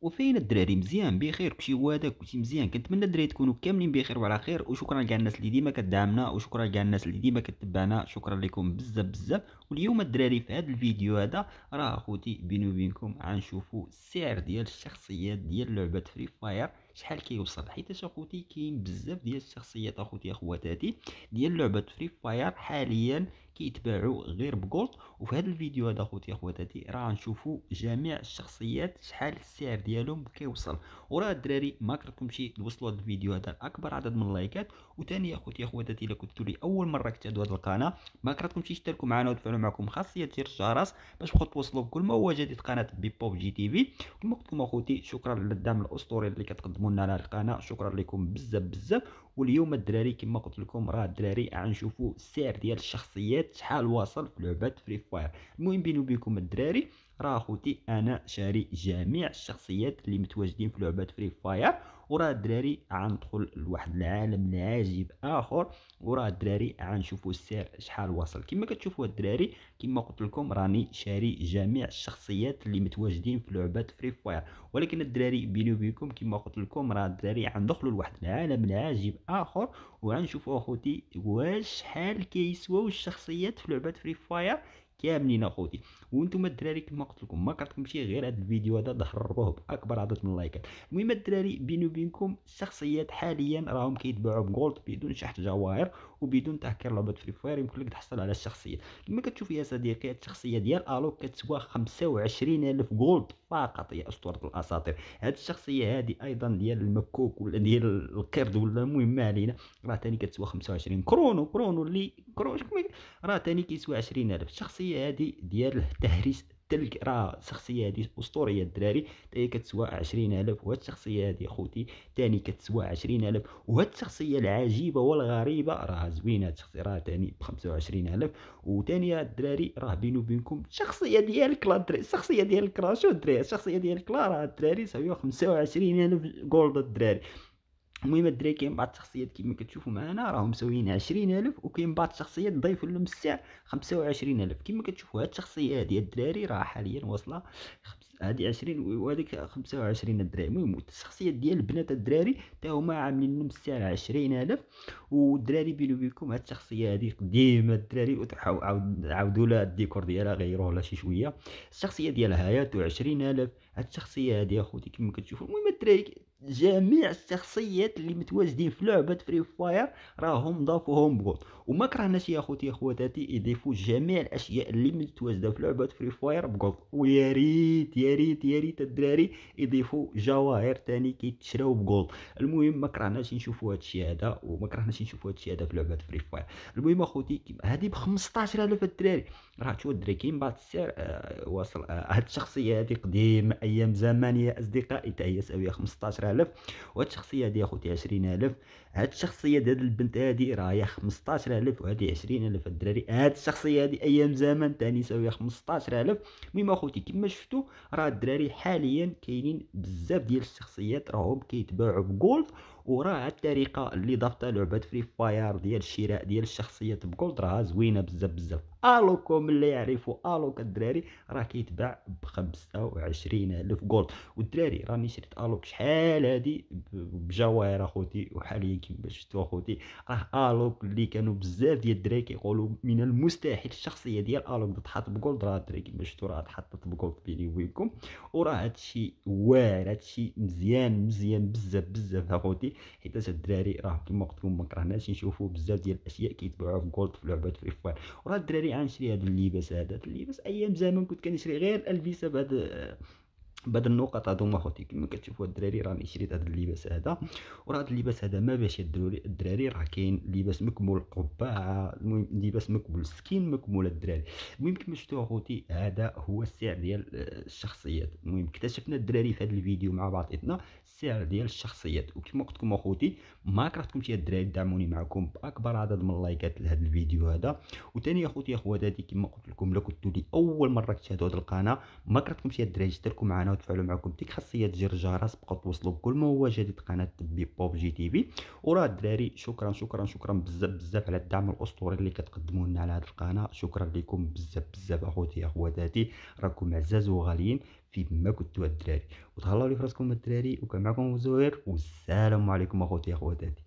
وفين الدراري مزيان بخير كلشي هو هذاك كلشي مزيان كنتمنى الدراري تكونوا كاملين بخير وعلى خير وشكرا لكاع الناس اللي ديما كدعمنا وشكرا لكاع الناس اللي ديما كتبعنا شكرا لكم بزاف بزاف واليوم الدراري في هذا الفيديو هذا راه اخوتي بيني وبينكم غنشوفوا السعر ديال الشخصيات ديال لعبه فري فاير شحال كيوصل حيت اخوتي كاين بزاف ديال الشخصيات اخوتي اخواتاتي ديال لعبه فري فاير حاليا كيتباعوا غير بجولد وفي هذا الفيديو هذا اخوتي اخواتاتي راه غنشوفوا جميع الشخصيات شحال السعر ديالهم كيوصل وراه الدراري ما كرهتكمش توصلوا هذا الفيديو هذا اكبر عدد من اللايكات وثاني اخوتي اخواتاتي الا كنتو لي اول مره كتشاهدوا هذا القناه ما كرهتكمش تشتركوا معنا وتفعلوا معكم خاصيه جرس الجرس باش بقاو توصلوا بكل ما هو جديد قناه بيبوب جي تي في كما قلت لكم اخوتي شكرا للدعم الاسطوري اللي كتقدموا تنضموا لنا القناه شكرا لكم بزاف بزاف واليوم الدراري كما قلت لكم راه الدراري غنشوفوا السعر ديال الشخصيات شحال واصل في لعبه فري فاير المهم بينو وبينكم الدراري راه اخوتي انا شاري جميع الشخصيات اللي متواجدين في لعبه فري فاير وراه الدراري غندخل لواحد العالم عجيب اخر وراه الدراري غنشوفوا السعر شحال واصل كما كتشوفوا الدراري كما قلت لكم راني شاري جميع الشخصيات اللي متواجدين في لعبه فري فاير ولكن الدراري بيني وبينكم كما قلت لكم راه الدراري غندخلوا لواحد العالم عجيب اخر وغنشوفوا اخوتي واش شحال كيسواو الشخصيات في لعبه فري فاير كاملين اخوتي وانتم الدراري كما قلت لكم ما شي غير هذا الفيديو هذا ضربوه باكبر عدد من اللايكات المهم الدراري بيني وبينكم الشخصيات حاليا راهم كيتباعوا بجولد بدون شحن جواهر وبدون تهكير لعبه فري فاير يمكن لك تحصل على الشخصيه كما كتشوف يا صديقي الشخصيه ديال الو كتسوى 25000 جولد فقط يا اسطوره الاساطير هذه الشخصيه هذه ايضا ديال المكوك ولا ديال القرد ولا المهم ما علينا راه ثاني كتسوى 25 كرونو كرونو اللي كرونو راه ثاني كيسوى 20000 الشخصيه الشخصيه هذه ديال التهريس تلك راه شخصيه هذه اسطوريه الدراري حتى هي كتسوى 20000 وهاد الشخصيه هذه اخوتي ثاني كتسوى 20000 وهاد الشخصيه العجيبه والغريبه راه زوينه هاد الشخصيه راه ثاني ب 25000 وثاني الدراري راه بينو بينكم الشخصيه ديال لا الدراري الشخصيه ديال راه شو الدراري الشخصيه ديال كلا راه الدراري صافي 25000 جولد الدراري المهم الدراري كاين بعض الشخصيات كيما كتشوفوا معنا راهم مساويين الف وكاين بعض الشخصيات ضيف لهم السعر الف كيما كتشوفوا هاد الشخصيه هادي الدراري راه حاليا واصله هادي وهاديك خمسة وعشرين الدراري المهم الشخصيات ديال البنات الدراري تا هما عاملين لهم السعر الف والدراري بيني وبينكم هاد الشخصيه هادي قديمه الدراري عاودو لها الديكور ديالها غيروه لها شي شويه الشخصيه ديالها هاياتو الف هاد الشخصيه هادي اخوتي كيما كتشوفوا المهم الدراري جميع الشخصيات اللي متواجدين في لعبه فري فاير راهم ضافوهم بغوت وما كرهناش يا خوتي يا خواتاتي يضيفوا جميع الاشياء اللي متواجده في لعبه فري فاير بغوت ويا ريت يا ريت يا ريت الدراري يضيفوا جواهر ثاني كيتشراو بغوت المهم ما كرهناش نشوفوا هذا الشيء هذا وما كرهناش نشوفوا هذا الشيء هذا في لعبه فري فاير المهم اخوتي هذه ب 15000 الدراري راه تشوف الدراري كاين بعض السعر آه واصل آه، هاد آه الشخصيه هذه قديمه ايام زمان يا اصدقائي تاهي هي ساويه 15 10000 وهاد الشخصيه هادي اخوتي 20000 هاد الشخصيه هاد البنت هادي راهي 15000 وهادي 20000 الدراري هاد الشخصيه هادي ايام زمان ثاني ساويه 15000 المهم اخوتي كما شفتوا راه الدراري حاليا كاينين بزاف ديال الشخصيات راهم كيتباعوا بجولد وراه الطريقه اللي ضافتها لعبه فري فاير ديال الشراء ديال الشخصيات بجولد راه زوينه بزاف بزاف الوكم اللي يعرفوا الوك الدراري راه كيتباع ب 25000 جولد والدراري راني شريت الوك شحال هادي بجواهر اخوتي وحاليا كيما شفتوا اخوتي راه الوك اللي كانوا بزاف ديال الدراري كيقولوا من المستحيل الشخصيه ديال الوك تحط بجولد راه الدراري كيما شفتوا راه تحطت بجولد بيني وبينكم وراه هادشي واعر هادشي مزيان مزيان بزاف بزاف اخوتي حيت الدراري راه كما قلت لكم ما كرهناش نشوفوا بزاف ديال الاشياء كيتباعوا في جولد في لعبات فري فاير وراه الدراري غنشري هذا اللباس هذا اللباس ايام زمان كنت كنشري غير البسه بهذا بعض النقط هادو ما خوتي كما كتشوفوا الدراري راني شريت هذا اللباس هذا وراه هذا اللباس هذا ما باش الدراري الدراري راه كاين لباس مكمول قبعه المهم لباس مكمول سكين مكمول الدراري المهم كما شفتوا اخوتي هذا هو السعر ديال الشخصيات المهم اكتشفنا الدراري في هذا الفيديو مع بعضنا السعر ديال الشخصيات وكما قلت لكم اخوتي ما كرهتكمش يا الدراري دعموني معكم باكبر عدد من اللايكات لهذا الفيديو هذا وثاني اخوتي اخواتي كما قلت لكم لو كنتوا لاول مره كتشاهدوا هذه القناه ما كرهتكمش يا الدراري اشتركوا معنا القناه وتفعلوا معكم ديك خاصيه تجي الجرس بقاو توصلوا بكل ما هو جديد قناه بي بوب جي تي في وراه الدراري شكرا شكرا شكرا بزاف بزاف على الدعم الاسطوري اللي كتقدموا لنا على هذه القناه شكرا لكم بزاف بزاف اخوتي اخواتاتي راكم عزاز وغاليين في ما كنتوا الدراري وتهلاو لي فراسكم الدراري وكان معكم زهير والسلام عليكم اخوتي اخواتاتي